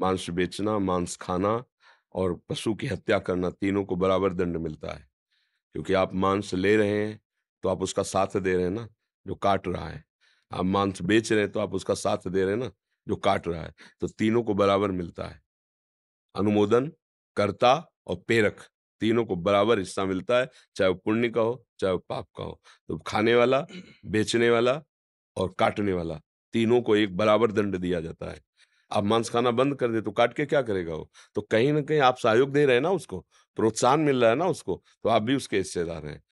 मांस बेचना मांस खाना और पशु की हत्या करना तीनों को बराबर दंड मिलता है क्योंकि आप मांस ले रहे हैं तो आप उसका साथ दे रहे हैं ना जो काट रहा है आप मांस बेच रहे हैं तो आप उसका साथ दे रहे हैं ना जो काट रहा है तो तीनों को बराबर मिलता है अनुमोदन कर्ता और प्रेरक तीनों को बराबर हिस्सा मिलता है चाहे वो पुण्य का हो चाहे वो पाप का हो तो खाने वाला बेचने वाला और काटने वाला तीनों को एक बराबर दंड दिया जाता है अब मांस खाना बंद कर दे तो काट के क्या करेगा वो तो कहीं ना कहीं आप सहयोग दे रहे हैं ना उसको प्रोत्साहन मिल रहा है ना उसको तो आप भी उसके हिस्सेदार हैं